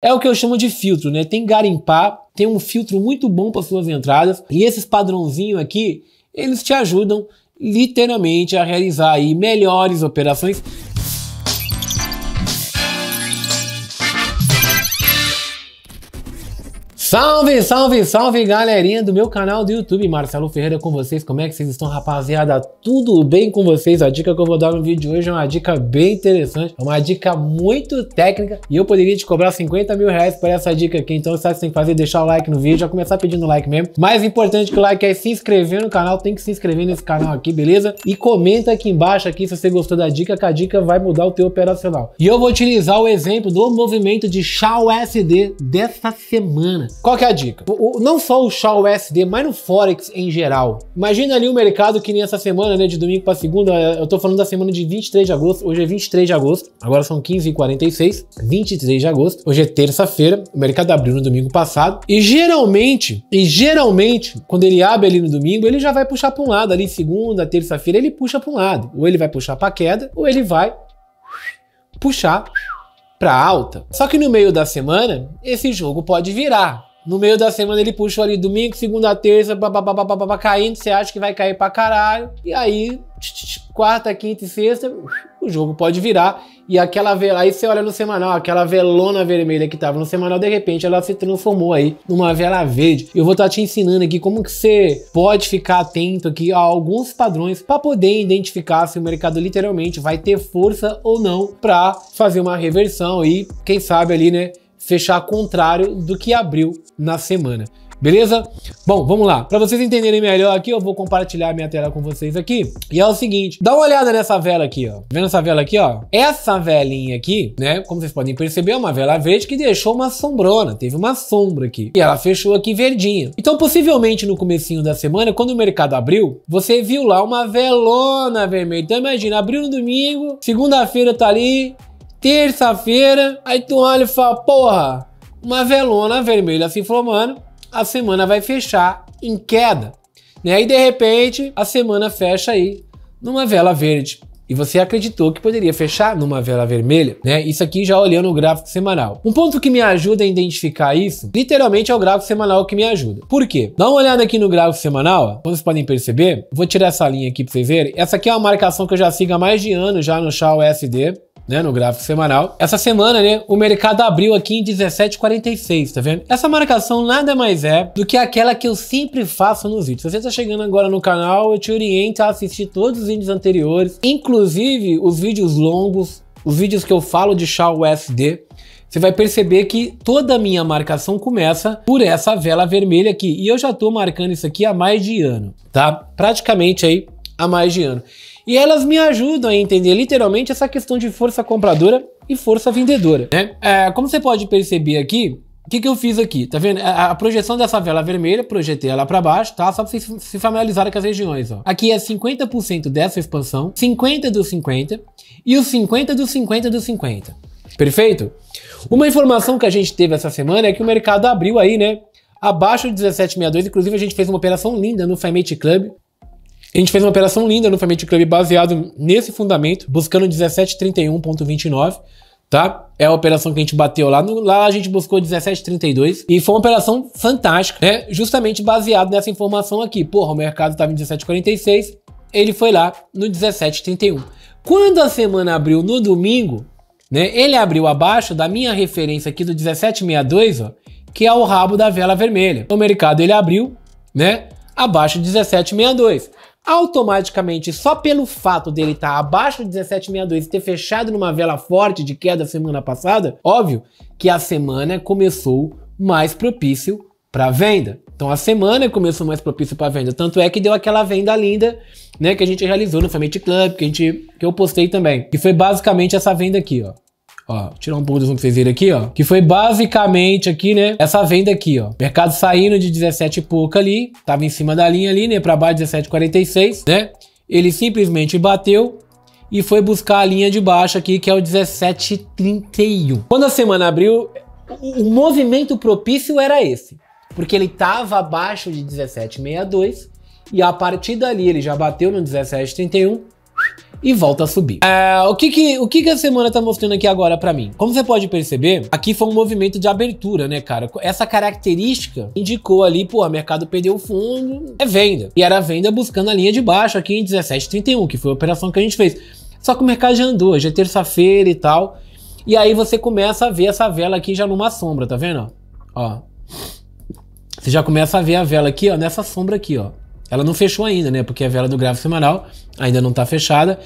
É o que eu chamo de filtro, né? Tem garimpar, tem um filtro muito bom para suas entradas e esses padrãozinho aqui, eles te ajudam literalmente a realizar aí melhores operações Salve, salve, salve galerinha do meu canal do YouTube, Marcelo Ferreira com vocês, como é que vocês estão rapaziada? Tudo bem com vocês? A dica que eu vou dar no vídeo de hoje é uma dica bem interessante, é uma dica muito técnica e eu poderia te cobrar 50 mil reais por essa dica aqui, então sabe o que tem que fazer? Deixar o like no vídeo, já começar pedindo like mesmo. Mais importante que o like é se inscrever no canal, tem que se inscrever nesse canal aqui, beleza? E comenta aqui embaixo aqui se você gostou da dica, que a dica vai mudar o teu operacional. E eu vou utilizar o exemplo do movimento de Shaw SD dessa semana. Qual que é a dica? O, não só o Shaw USD, mas no Forex em geral. Imagina ali o um mercado que nessa semana, né, de domingo para segunda, eu tô falando da semana de 23 de agosto, hoje é 23 de agosto, agora são 15h46, 23 de agosto, hoje é terça-feira, o mercado abriu no domingo passado, e geralmente, e geralmente, quando ele abre ali no domingo, ele já vai puxar para um lado, ali segunda, terça-feira, ele puxa para um lado, ou ele vai puxar para queda, ou ele vai puxar para alta. Só que no meio da semana, esse jogo pode virar. No meio da semana ele puxou ali domingo, segunda, terça, babá caindo, você acha que vai cair pra caralho. E aí, quarta, quinta e sexta, o jogo pode virar. E aquela vela, aí você olha no semanal, aquela velona vermelha que tava no semanal, de repente ela se transformou aí numa vela verde. Eu vou estar tá te ensinando aqui como que você pode ficar atento aqui a alguns padrões para poder identificar se o mercado literalmente vai ter força ou não para fazer uma reversão e quem sabe ali, né, fechar contrário do que abriu na semana. Beleza? Bom, vamos lá. Para vocês entenderem melhor aqui, eu vou compartilhar minha tela com vocês aqui. E é o seguinte, dá uma olhada nessa vela aqui, ó. Vendo essa vela aqui, ó? Essa velinha aqui, né? Como vocês podem perceber, é uma vela verde que deixou uma sombrona, teve uma sombra aqui. E ela fechou aqui verdinha. Então, possivelmente no comecinho da semana, quando o mercado abriu, você viu lá uma velona vermelha. Então, imagina, abriu no domingo, segunda-feira tá ali, terça-feira, aí tu olha e fala, porra, uma velona vermelha se inflamando. a semana vai fechar em queda. Né? E de repente, a semana fecha aí numa vela verde. E você acreditou que poderia fechar numa vela vermelha, né? Isso aqui já olhando o gráfico semanal. Um ponto que me ajuda a identificar isso, literalmente é o gráfico semanal que me ajuda. Por quê? Dá uma olhada aqui no gráfico semanal, como vocês podem perceber, vou tirar essa linha aqui para vocês verem. Essa aqui é uma marcação que eu já sigo há mais de ano já no Shaw SD né, no gráfico semanal. Essa semana, né, o mercado abriu aqui em 17,46, tá vendo? Essa marcação nada mais é do que aquela que eu sempre faço nos vídeos. Se você tá chegando agora no canal, eu te oriento a assistir todos os vídeos anteriores, inclusive os vídeos longos, os vídeos que eu falo de Shaw USD, você vai perceber que toda a minha marcação começa por essa vela vermelha aqui. E eu já estou marcando isso aqui há mais de ano, tá? Praticamente aí há mais de ano. E elas me ajudam a entender literalmente essa questão de força compradora e força vendedora. Né? É, como você pode perceber aqui, o que, que eu fiz aqui? Tá vendo? A, a projeção dessa vela vermelha, projetei ela para baixo, tá? Só para vocês se familiarizarem com as regiões, ó. Aqui é 50% dessa expansão, 50 dos 50 e os 50 dos 50 dos 50. Perfeito? Uma informação que a gente teve essa semana é que o mercado abriu aí, né? Abaixo de 17,62, inclusive a gente fez uma operação linda no Femate Club, a gente fez uma operação linda no Family Club baseado nesse fundamento, buscando 1731.29 tá? É a operação que a gente bateu lá. No, lá a gente buscou 17,32 e foi uma operação fantástica, né? Justamente baseado nessa informação aqui. Porra, o mercado estava em 17,46, ele foi lá no 17,31. Quando a semana abriu no domingo, né? Ele abriu abaixo da minha referência aqui do 17,62, ó, que é o rabo da vela vermelha. O mercado ele abriu, né? Abaixo de 17,62 automaticamente, só pelo fato dele estar tá abaixo de 17,62 e ter fechado numa vela forte de queda semana passada, óbvio que a semana começou mais propício para venda. Então a semana começou mais propício para venda, tanto é que deu aquela venda linda, né, que a gente realizou no Family Club, que a gente que eu postei também, que foi basicamente essa venda aqui, ó. Ó, tirar um pouco do zoom pra vocês verem aqui, ó. Que foi basicamente aqui, né? Essa venda aqui, ó. Mercado saindo de 17 e pouco ali. Tava em cima da linha ali, né? Pra baixo, 17,46, né? Ele simplesmente bateu e foi buscar a linha de baixo aqui, que é o 17,31. Quando a semana abriu, o movimento propício era esse. Porque ele tava abaixo de 17,62 e a partir dali ele já bateu no 17,31 e volta a subir. É, o que que, o que, que a semana tá mostrando aqui agora para mim? Como você pode perceber, aqui foi um movimento de abertura, né, cara? Essa característica indicou ali, pô, o mercado perdeu o fundo, é venda. E era venda buscando a linha de baixo aqui em 17,31, que foi a operação que a gente fez. Só que o mercado já andou, já é terça-feira e tal. E aí você começa a ver essa vela aqui já numa sombra, tá vendo? Ó. Você já começa a ver a vela aqui, ó, nessa sombra aqui, ó. Ela não fechou ainda, né? Porque a vela do gráfico semanal ainda não está fechada.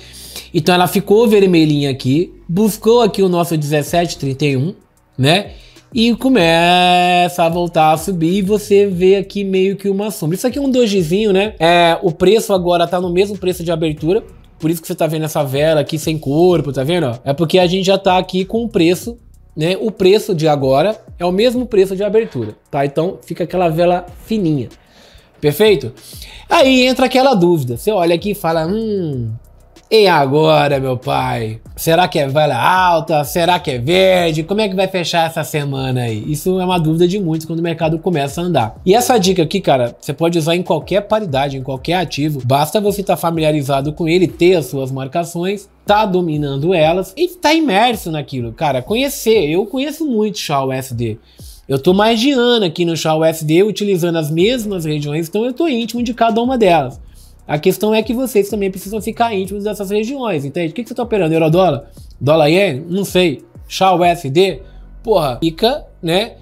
Então ela ficou vermelhinha aqui, buscou aqui o nosso 1731, né? E começa a voltar a subir e você vê aqui meio que uma sombra. Isso aqui é um dojizinho, né? É, o preço agora tá no mesmo preço de abertura. Por isso que você tá vendo essa vela aqui sem corpo, tá vendo? É porque a gente já tá aqui com o preço, né? O preço de agora é o mesmo preço de abertura, tá? Então fica aquela vela fininha. Perfeito? Aí entra aquela dúvida. Você olha aqui e fala: hum, e agora, meu pai? Será que é vela alta? Será que é verde? Como é que vai fechar essa semana aí? Isso é uma dúvida de muitos quando o mercado começa a andar. E essa dica aqui, cara, você pode usar em qualquer paridade, em qualquer ativo. Basta você estar tá familiarizado com ele, ter as suas marcações, tá dominando elas e tá imerso naquilo. Cara, conhecer. Eu conheço muito Shaw SD. Eu estou mais de ano aqui no Shaw utilizando as mesmas regiões, então eu estou íntimo de cada uma delas. A questão é que vocês também precisam ficar íntimos dessas regiões, entende? O que, que você está operando? Eurodólar? Dólar Yen? Não sei. Shaw Porra, fica, né?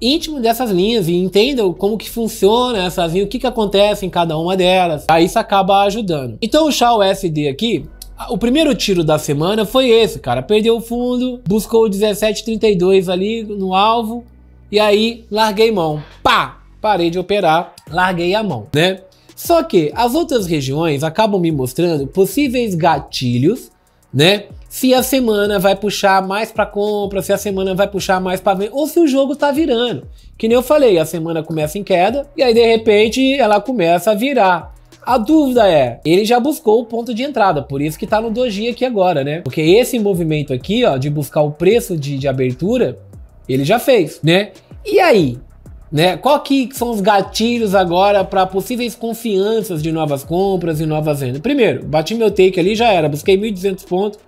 íntimo dessas linhas e entendam como que funciona essas linhas, o que que acontece em cada uma delas. Aí isso acaba ajudando. Então o Shaw aqui, o primeiro tiro da semana foi esse, cara. Perdeu o fundo, buscou o 17,32 ali no alvo, e aí larguei mão. Pá! Parei de operar, larguei a mão, né? Só que as outras regiões acabam me mostrando possíveis gatilhos, né? Se a semana vai puxar mais para compra, se a semana vai puxar mais para venda, ou se o jogo tá virando. Que nem eu falei, a semana começa em queda e aí de repente ela começa a virar. A dúvida é, ele já buscou o ponto de entrada, por isso que tá no doji aqui agora, né? Porque esse movimento aqui, ó, de buscar o preço de, de abertura, ele já fez, né? E aí? Né? Qual que são os gatilhos agora para possíveis confianças de novas compras e novas vendas? Primeiro, bati meu take ali, já era. Busquei 1.200 pontos,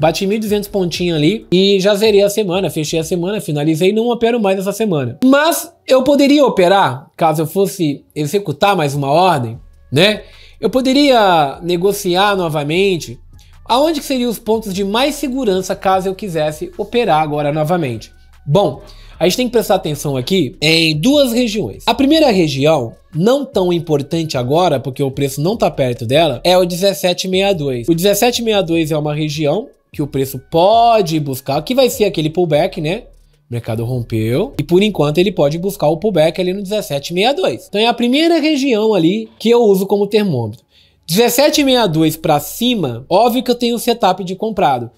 bati 1.200 pontinhos ali e já zerei a semana, fechei a semana, finalizei, não opero mais essa semana. Mas eu poderia operar, caso eu fosse executar mais uma ordem, né? Eu poderia negociar novamente aonde que seriam os pontos de mais segurança caso eu quisesse operar agora novamente. Bom, a gente tem que prestar atenção aqui em duas regiões. A primeira região, não tão importante agora, porque o preço não está perto dela, é o 1762. O 1762 é uma região que o preço pode buscar, que vai ser aquele pullback, né? O mercado rompeu e por enquanto ele pode buscar o pullback ali no 1762. Então é a primeira região ali que eu uso como termômetro. 1762 para cima, óbvio que eu tenho setup de comprado.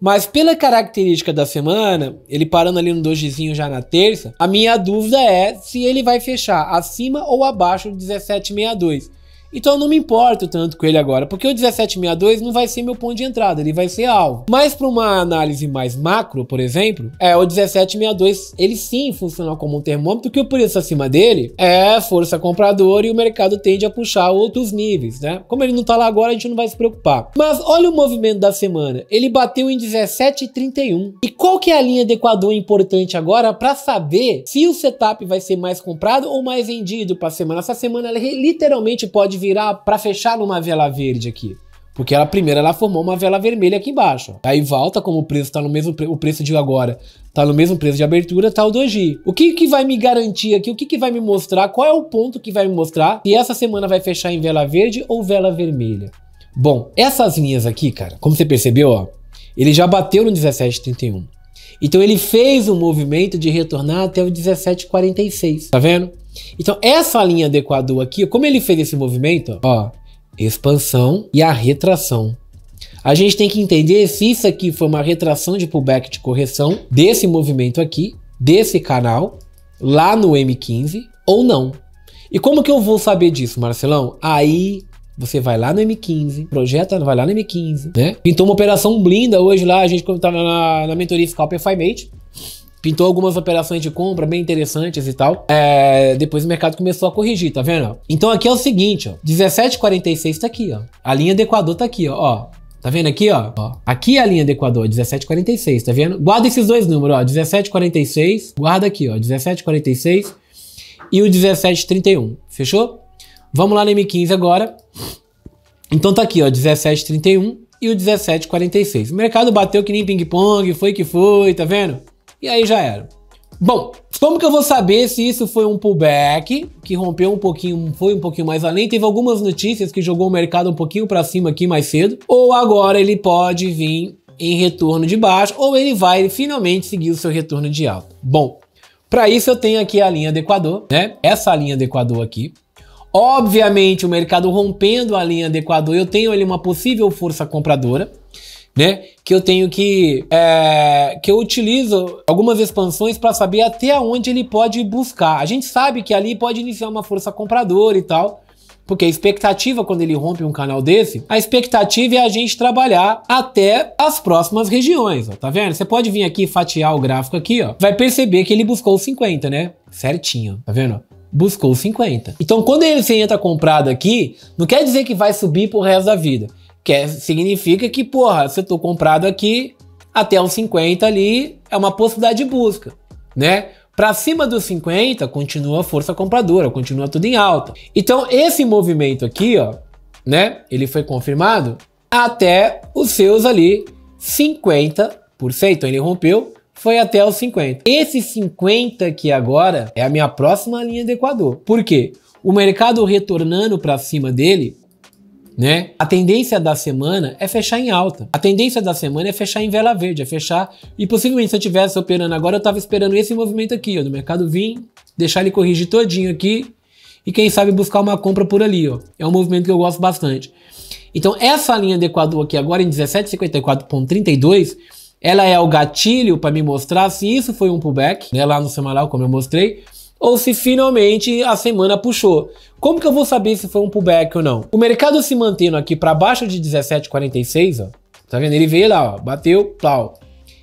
Mas pela característica da semana, ele parando ali no dojizinho já na terça, a minha dúvida é se ele vai fechar acima ou abaixo de 17,62. Então eu não me importo tanto com ele agora, porque o 1762 não vai ser meu ponto de entrada, ele vai ser alvo. Mas para uma análise mais macro, por exemplo, é o 1762, ele sim funciona como um termômetro, que o preço acima dele é força compradora e o mercado tende a puxar outros níveis, né? Como ele não tá lá agora, a gente não vai se preocupar. Mas olha o movimento da semana, ele bateu em 17,31. E qual que é a linha de Equador importante agora para saber se o setup vai ser mais comprado ou mais vendido para a semana? Essa semana ela literalmente pode vir virar para fechar numa vela verde aqui. Porque ela primeiro ela formou uma vela vermelha aqui embaixo. Aí volta, como o preço está no mesmo pre... o preço de agora, está no mesmo preço de abertura, tá o doji. O que que vai me garantir aqui? O que que vai me mostrar? Qual é o ponto que vai me mostrar se essa semana vai fechar em vela verde ou vela vermelha? Bom, essas linhas aqui, cara, como você percebeu, ó, ele já bateu no 1731. Então ele fez um movimento de retornar até o 1746, tá vendo? Então, essa linha do Equador aqui, como ele fez esse movimento, ó, expansão e a retração. A gente tem que entender se isso aqui foi uma retração de pullback de correção desse movimento aqui, desse canal, lá no M15, ou não. E como que eu vou saber disso, Marcelão? Aí você vai lá no M15, projeta, vai lá no M15, né? Então uma operação blinda hoje lá, a gente quando tá na, na mentoria Scalper Fimate, pintou algumas operações de compra bem interessantes e tal. É, depois o mercado começou a corrigir, tá vendo? Então aqui é o seguinte, ó, 17,46 tá aqui, ó. A linha do Equador tá aqui, ó. ó. Tá vendo aqui, ó? ó? Aqui é a linha do Equador, 17,46, tá vendo? Guarda esses dois números, ó, 17,46, guarda aqui, ó, 17,46 e o 17,31, fechou? Vamos lá no M15 agora. Então tá aqui, ó, 17,31 e o 17,46. O mercado bateu que nem ping-pong, foi que foi, tá vendo? E aí já era. Bom, como que eu vou saber se isso foi um pullback, que rompeu um pouquinho, foi um pouquinho mais além? Teve algumas notícias que jogou o mercado um pouquinho para cima aqui mais cedo. Ou agora ele pode vir em retorno de baixo, ou ele vai finalmente seguir o seu retorno de alta. Bom, para isso eu tenho aqui a linha do Equador, né? Essa linha do Equador aqui. Obviamente, o mercado rompendo a linha do Equador, eu tenho ali uma possível força compradora né? Que eu tenho que é, que eu utilizo algumas expansões para saber até onde ele pode buscar. A gente sabe que ali pode iniciar uma força compradora e tal. Porque a expectativa, quando ele rompe um canal desse, a expectativa é a gente trabalhar até as próximas regiões, ó, tá vendo? Você pode vir aqui fatiar o gráfico aqui, ó. Vai perceber que ele buscou 50, né? Certinho, tá vendo? Buscou 50. Então, quando ele entra comprado aqui, não quer dizer que vai subir pro resto da vida. Que é, significa que, porra, se eu tô comprado aqui, até os 50 ali é uma possibilidade de busca, né? Para cima dos 50, continua a força compradora, continua tudo em alta. Então, esse movimento aqui, ó, né? Ele foi confirmado até os seus ali 50%. Então, ele rompeu, foi até os 50. Esse 50 aqui agora é a minha próxima linha do Equador. Por quê? O mercado retornando para cima dele né? A tendência da semana é fechar em alta. A tendência da semana é fechar em vela verde, é fechar. E possivelmente se eu tivesse operando agora, eu estava esperando esse movimento aqui, ó, do mercado vir, deixar ele corrigir todinho aqui e quem sabe buscar uma compra por ali, ó. É um movimento que eu gosto bastante. Então essa linha do Equador aqui agora em 1754.32, ela é o gatilho para me mostrar se isso foi um pullback, né, lá no semanal como eu mostrei ou se finalmente a semana puxou. Como que eu vou saber se foi um pullback ou não? O mercado se mantendo aqui para baixo de 17,46, ó. Tá vendo? Ele veio lá, ó, bateu, plau.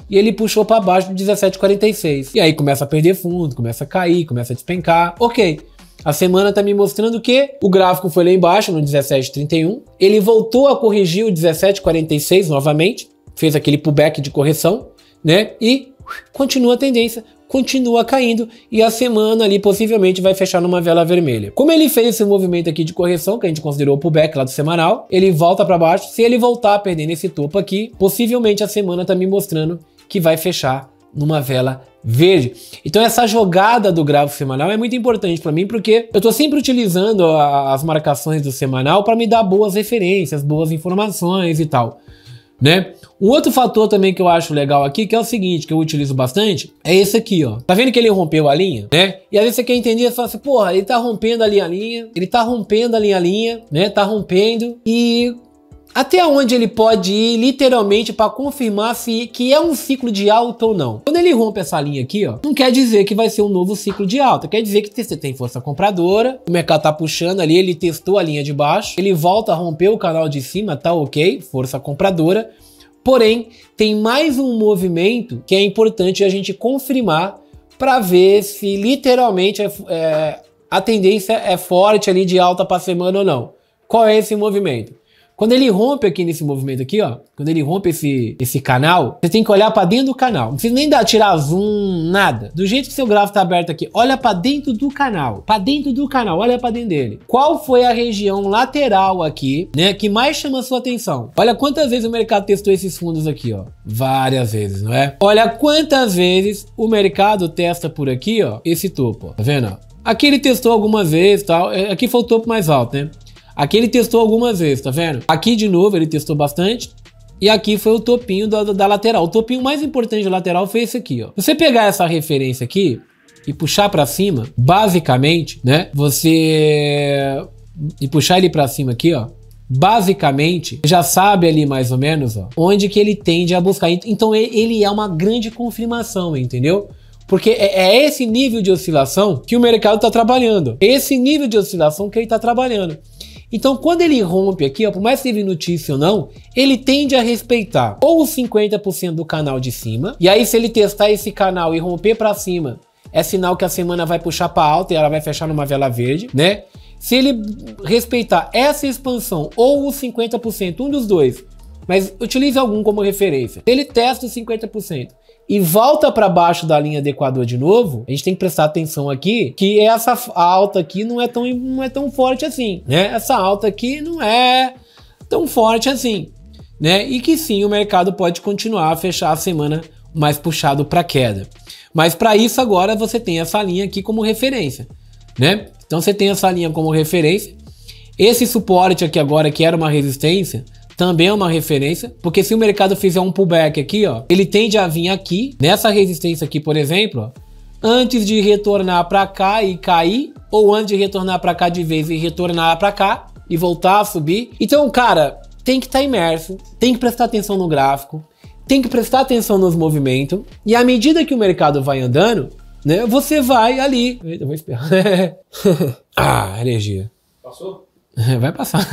E ele puxou para baixo de 17,46. E aí começa a perder fundo, começa a cair, começa a despencar. OK. A semana tá me mostrando que o gráfico foi lá embaixo no 17,31, ele voltou a corrigir o 17,46 novamente, fez aquele pullback de correção, né? E continua a tendência, continua caindo e a semana ali possivelmente vai fechar numa vela vermelha. Como ele fez esse movimento aqui de correção, que a gente considerou o pullback lá do semanal, ele volta para baixo. Se ele voltar perdendo esse topo aqui, possivelmente a semana também tá me mostrando que vai fechar numa vela verde. Então essa jogada do gráfico semanal é muito importante para mim porque eu estou sempre utilizando a, as marcações do semanal para me dar boas referências, boas informações e tal né? Um outro fator também que eu acho legal aqui, que é o seguinte, que eu utilizo bastante, é esse aqui, ó. Tá vendo que ele rompeu a linha, né? E às vezes você quer entender, você assim, porra, ele tá rompendo ali a linha, ele tá rompendo ali a linha, né? Tá rompendo e até onde ele pode ir literalmente para confirmar se que é um ciclo de alta ou não. Quando ele rompe essa linha aqui, ó, não quer dizer que vai ser um novo ciclo de alta, quer dizer que você tem força compradora, o mercado tá puxando ali, ele testou a linha de baixo, ele volta a romper o canal de cima, tá ok, força compradora, porém tem mais um movimento que é importante a gente confirmar para ver se literalmente é, é, a tendência é forte ali de alta para semana ou não. Qual é esse movimento? Quando ele rompe aqui nesse movimento aqui, ó, quando ele rompe esse, esse canal, você tem que olhar para dentro do canal. Não precisa nem dar, tirar zoom, nada. Do jeito que seu gráfico tá aberto aqui, olha para dentro do canal, para dentro do canal, olha para dentro dele. Qual foi a região lateral aqui, né, que mais chama sua atenção? Olha quantas vezes o mercado testou esses fundos aqui, ó. Várias vezes, não é? Olha quantas vezes o mercado testa por aqui, ó, esse topo, ó. Tá vendo, ó? Aqui ele testou algumas vezes tal. É, aqui foi o topo mais alto, né? Aqui ele testou algumas vezes, tá vendo? Aqui de novo ele testou bastante. E aqui foi o topinho da, da lateral. O topinho mais importante da lateral foi esse aqui, ó. Você pegar essa referência aqui e puxar para cima, basicamente, né? Você e puxar ele para cima aqui, ó. Basicamente, já sabe ali mais ou menos, ó, onde que ele tende a buscar. Então ele é uma grande confirmação, entendeu? Porque é, é esse nível de oscilação que o mercado está trabalhando. Esse nível de oscilação que ele está trabalhando. Então, quando ele rompe aqui, ó, por mais que teve notícia ou não, ele tende a respeitar ou os 50% do canal de cima. E aí, se ele testar esse canal e romper para cima, é sinal que a semana vai puxar para alta e ela vai fechar numa vela verde, né? Se ele respeitar essa expansão ou os 50%, um dos dois, mas utilize algum como referência. Se ele testa os 50% e volta para baixo da linha do Equador de novo, a gente tem que prestar atenção aqui que essa alta aqui não é tão, não é tão forte assim, né? Essa alta aqui não é tão forte assim, né? E que sim, o mercado pode continuar a fechar a semana mais puxado para queda. Mas para isso agora você tem essa linha aqui como referência, né? Então você tem essa linha como referência. Esse suporte aqui agora que era uma resistência, também é uma referência, porque se o mercado fizer um pullback aqui, ó, ele tende a vir aqui, nessa resistência aqui, por exemplo, ó, antes de retornar para cá e cair, ou antes de retornar para cá de vez e retornar para cá e voltar a subir. Então, cara, tem que estar tá imerso, tem que prestar atenção no gráfico, tem que prestar atenção nos movimentos, e à medida que o mercado vai andando, né, você vai ali. eu vou esperar. ah, energia. Passou? Vai passar.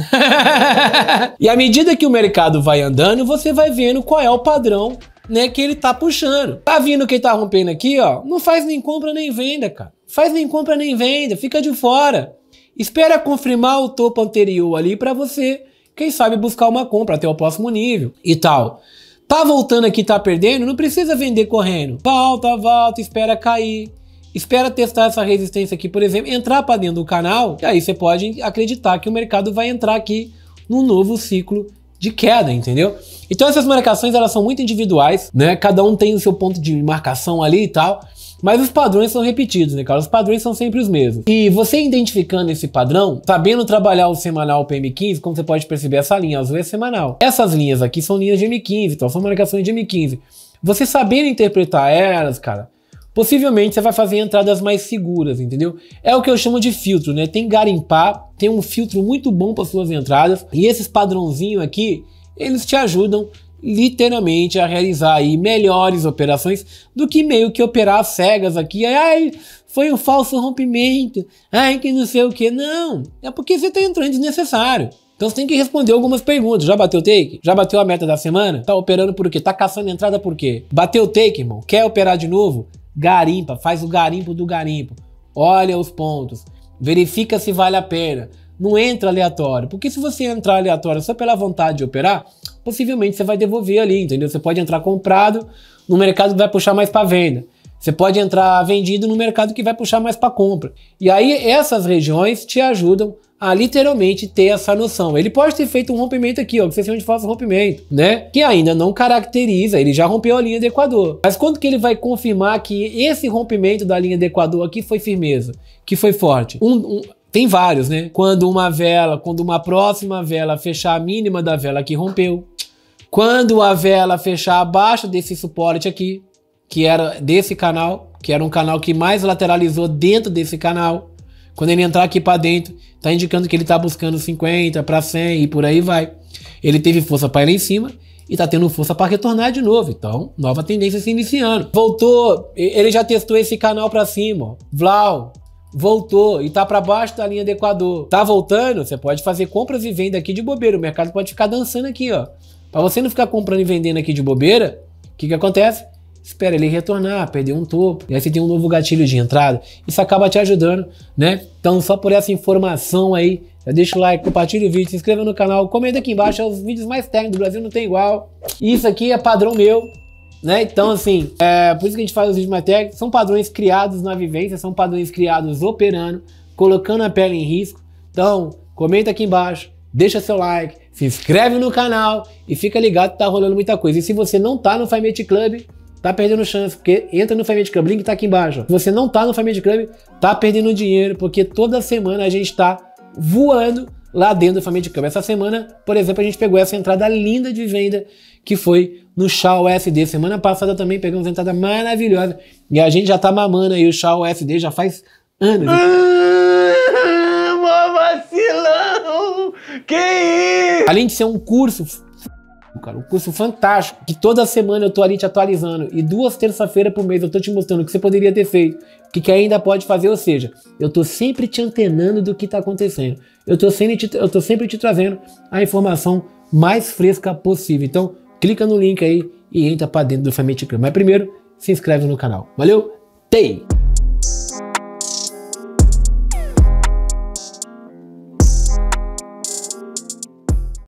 e à medida que o mercado vai andando, você vai vendo qual é o padrão né, que ele tá puxando. Tá vindo quem tá rompendo aqui, ó, não faz nem compra nem venda, cara. Faz nem compra nem venda, fica de fora. Espera confirmar o topo anterior ali para você, quem sabe buscar uma compra até o próximo nível e tal. Tá voltando aqui, tá perdendo, não precisa vender correndo. Volta, tá volta, espera cair espera testar essa resistência aqui, por exemplo, entrar para dentro do canal, e aí você pode acreditar que o mercado vai entrar aqui num novo ciclo de queda, entendeu? Então essas marcações elas são muito individuais, né? Cada um tem o seu ponto de marcação ali e tal, mas os padrões são repetidos, né, cara? Os padrões são sempre os mesmos. E você identificando esse padrão, sabendo trabalhar o semanal PM15, como você pode perceber, essa linha azul é semanal. Essas linhas aqui são linhas de M15, então são marcações de M15. Você sabendo interpretar elas, cara, possivelmente você vai fazer entradas mais seguras, entendeu? É o que eu chamo de filtro, né? Tem garimpar, tem um filtro muito bom para suas entradas e esses padrãozinho aqui, eles te ajudam literalmente a realizar aí melhores operações do que meio que operar cegas aqui. Ai, foi um falso rompimento. Ai, que não sei o que. Não, é porque você está entrando desnecessário. Então você tem que responder algumas perguntas. Já bateu take? Já bateu a meta da semana? Tá operando por quê? Tá caçando entrada por quê? Bateu take, irmão? Quer operar de novo? Garimpa, faz o garimpo do garimpo. Olha os pontos. Verifica se vale a pena. Não entra aleatório. Porque se você entrar aleatório só pela vontade de operar, possivelmente você vai devolver ali, entendeu? Você pode entrar comprado no mercado que vai puxar mais para venda. Você pode entrar vendido no mercado que vai puxar mais para compra. E aí essas regiões te ajudam a literalmente ter essa noção. Ele pode ter feito um rompimento aqui, ó, que vocês chamam de falso rompimento, né? Que ainda não caracteriza, ele já rompeu a linha do Equador. Mas quando que ele vai confirmar que esse rompimento da linha do Equador aqui foi firmeza, que foi forte? Um, um, tem vários, né? Quando uma vela, quando uma próxima vela fechar a mínima da vela que rompeu. Quando a vela fechar abaixo desse suporte aqui, que era desse canal, que era um canal que mais lateralizou dentro desse canal. Quando ele entrar aqui para dentro, tá indicando que ele tá buscando 50 para 100 e por aí vai. Ele teve força para ir lá em cima e tá tendo força para retornar de novo. Então, nova tendência se iniciando. Voltou, ele já testou esse canal para cima, ó. Vlau, voltou e tá para baixo da linha do Equador. Tá voltando, você pode fazer compras e venda aqui de bobeira. O mercado pode ficar dançando aqui, ó. Para você não ficar comprando e vendendo aqui de bobeira, o que que acontece? espera ele retornar, perder um topo, e aí você tem um novo gatilho de entrada. Isso acaba te ajudando, né? Então, só por essa informação aí, já deixa o like, compartilha o vídeo, se inscreva no canal, comenta aqui embaixo, é os vídeos mais técnicos do Brasil, não tem igual. E isso aqui é padrão meu, né? Então, assim, é por isso que a gente faz os vídeos mais técnicos, são padrões criados na vivência, são padrões criados operando, colocando a pele em risco. Então, comenta aqui embaixo, deixa seu like, se inscreve no canal e fica ligado que tá rolando muita coisa. E se você não tá no Fight Club, tá perdendo chance, porque entra no Family Club, link tá aqui embaixo. Se você não tá no Family Club, tá perdendo dinheiro, porque toda semana a gente tá voando lá dentro do Family Club. Essa semana, por exemplo, a gente pegou essa entrada linda de venda que foi no Chá USD. Semana passada também pegamos uma entrada maravilhosa e a gente já tá mamando aí o Chá USD já faz anos. Ah, vacilão! Que isso? Além de ser um curso cara. Um curso fantástico, que toda semana eu tô ali te atualizando. E duas terça-feiras por mês eu tô te mostrando o que você poderia ter feito, o que, que ainda pode fazer. Ou seja, eu tô sempre te antenando do que tá acontecendo. Eu tô sempre te, eu tô sempre te trazendo a informação mais fresca possível. Então, clica no link aí e entra para dentro do Family Club. Mas primeiro, se inscreve no canal. Valeu? Tem!